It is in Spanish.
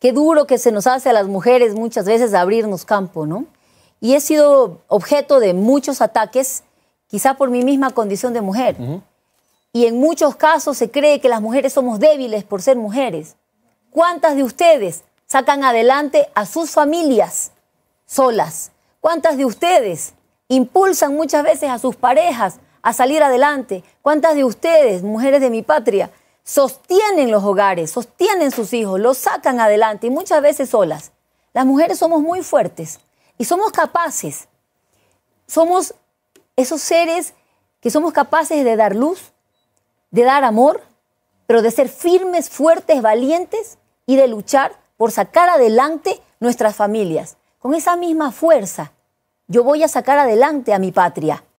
qué duro que se nos hace a las mujeres muchas veces abrirnos campo, ¿no? Y he sido objeto de muchos ataques, quizá por mi misma condición de mujer. Y en muchos casos se cree que las mujeres somos débiles por ser mujeres. ¿Cuántas de ustedes sacan adelante a sus familias solas? ¿Cuántas de ustedes impulsan muchas veces a sus parejas a salir adelante? ¿Cuántas de ustedes, mujeres de mi patria, sostienen los hogares, sostienen sus hijos, los sacan adelante y muchas veces solas. Las mujeres somos muy fuertes y somos capaces. Somos esos seres que somos capaces de dar luz, de dar amor, pero de ser firmes, fuertes, valientes y de luchar por sacar adelante nuestras familias. Con esa misma fuerza, yo voy a sacar adelante a mi patria,